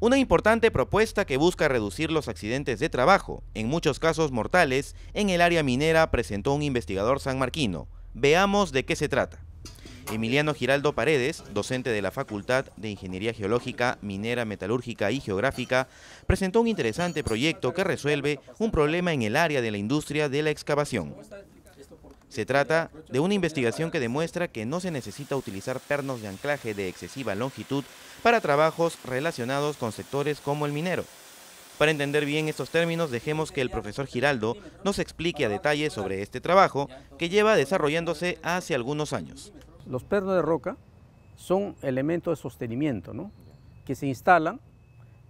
Una importante propuesta que busca reducir los accidentes de trabajo, en muchos casos mortales, en el área minera presentó un investigador sanmarquino. Veamos de qué se trata. Emiliano Giraldo Paredes, docente de la Facultad de Ingeniería Geológica, Minera, Metalúrgica y Geográfica, presentó un interesante proyecto que resuelve un problema en el área de la industria de la excavación. Se trata de una investigación que demuestra que no se necesita utilizar pernos de anclaje de excesiva longitud para trabajos relacionados con sectores como el minero. Para entender bien estos términos, dejemos que el profesor Giraldo nos explique a detalle sobre este trabajo que lleva desarrollándose hace algunos años. Los pernos de roca son elementos de sostenimiento que se instalan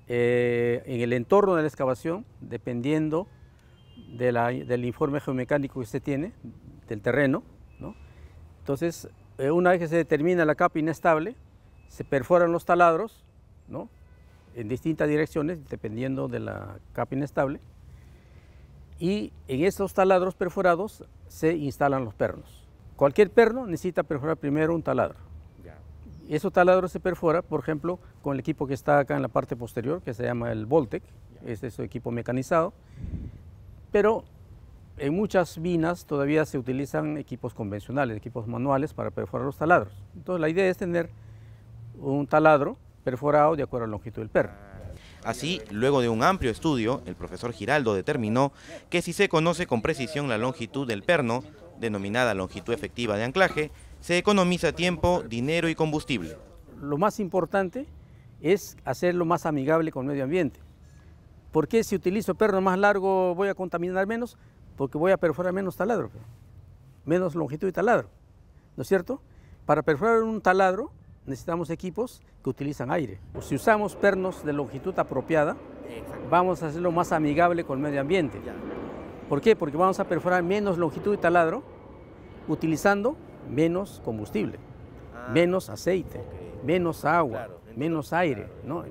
eh, en el entorno de la excavación dependiendo del informe geomecánico que se tiene, del terreno. ¿no? Entonces, eh, una vez que se determina la capa inestable, se perforan los taladros ¿no? en distintas direcciones, dependiendo de la capa inestable, y en esos taladros perforados se instalan los pernos. Cualquier perno necesita perforar primero un taladro. Esos taladro se perfora, por ejemplo, con el equipo que está acá en la parte posterior, que se llama el Voltec, este es su equipo mecanizado, pero en muchas minas todavía se utilizan equipos convencionales, equipos manuales para perforar los taladros. Entonces la idea es tener un taladro perforado de acuerdo a la longitud del perno. Así, luego de un amplio estudio, el profesor Giraldo determinó que si se conoce con precisión la longitud del perno, denominada longitud efectiva de anclaje, se economiza tiempo, dinero y combustible. Lo más importante es hacerlo más amigable con el medio ambiente. ¿Por qué si utilizo perno más largo voy a contaminar menos? porque voy a perforar menos taladro, menos longitud y taladro, ¿no es cierto? Para perforar un taladro necesitamos equipos que utilizan aire. Si usamos pernos de longitud apropiada, vamos a hacerlo más amigable con el medio ambiente. ¿Por qué? Porque vamos a perforar menos longitud y taladro utilizando menos combustible, ah. menos aceite, menos agua, menos aire. ¿no?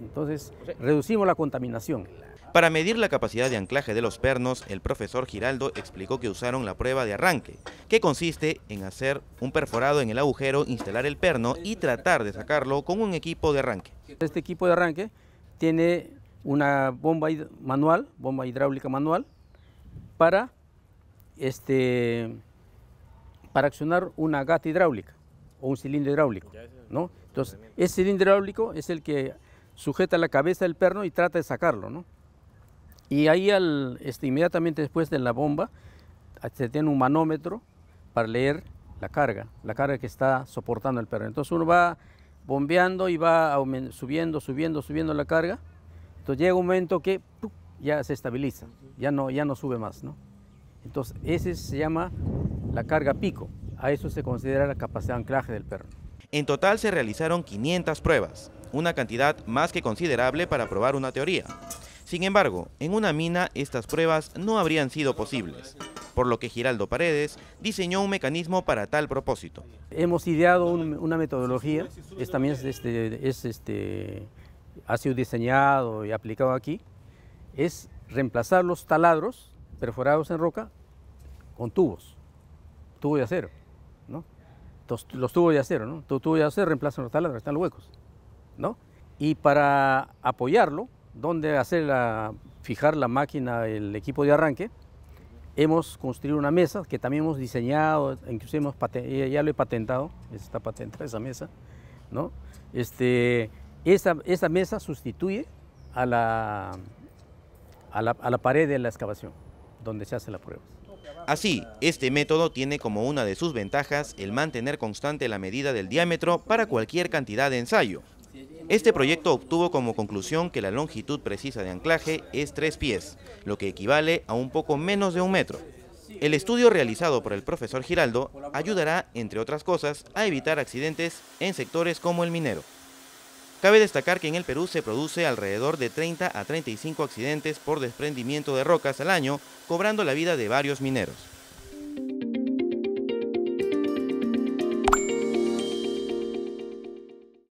Entonces, reducimos la contaminación. Para medir la capacidad de anclaje de los pernos, el profesor Giraldo explicó que usaron la prueba de arranque, que consiste en hacer un perforado en el agujero, instalar el perno y tratar de sacarlo con un equipo de arranque. Este equipo de arranque tiene una bomba manual, bomba hidráulica manual, para, este, para accionar una gata hidráulica o un cilindro hidráulico. ¿no? Entonces, ese cilindro hidráulico es el que sujeta la cabeza del perno y trata de sacarlo. ¿no? Y ahí al, este, inmediatamente después de la bomba ah, se tiene un manómetro para leer la carga, la carga que está soportando el perro. Entonces uno va bombeando y va subiendo, subiendo, subiendo la carga. Entonces llega un momento que ya se estabiliza, ya no, ya no sube más. ¿no? Entonces ese se llama la carga pico. A eso se considera la capacidad de anclaje del perro. En total se realizaron 500 pruebas, una cantidad más que considerable para probar una teoría. Sin embargo, en una mina estas pruebas no habrían sido posibles, por lo que Giraldo Paredes diseñó un mecanismo para tal propósito. Hemos ideado una metodología, es, también este, es, este, ha sido diseñado y aplicado aquí, es reemplazar los taladros perforados en roca con tubos, tubo de acero, ¿no? los tubos de acero, ¿no? Los tubos de acero reemplazan los taladros, están los huecos, ¿no? Y para apoyarlo, donde hacer fijar la máquina, el equipo de arranque. Hemos construido una mesa que también hemos diseñado, inclusive hemos ya lo he patentado, está patentada esa mesa. ¿no? esta, mesa sustituye a la, a la pared de la excavación, donde se hace la prueba. Así, este método tiene como una de sus ventajas el mantener constante la medida del diámetro para cualquier cantidad de ensayo, este proyecto obtuvo como conclusión que la longitud precisa de anclaje es 3 pies, lo que equivale a un poco menos de un metro. El estudio realizado por el profesor Giraldo ayudará, entre otras cosas, a evitar accidentes en sectores como el minero. Cabe destacar que en el Perú se produce alrededor de 30 a 35 accidentes por desprendimiento de rocas al año, cobrando la vida de varios mineros.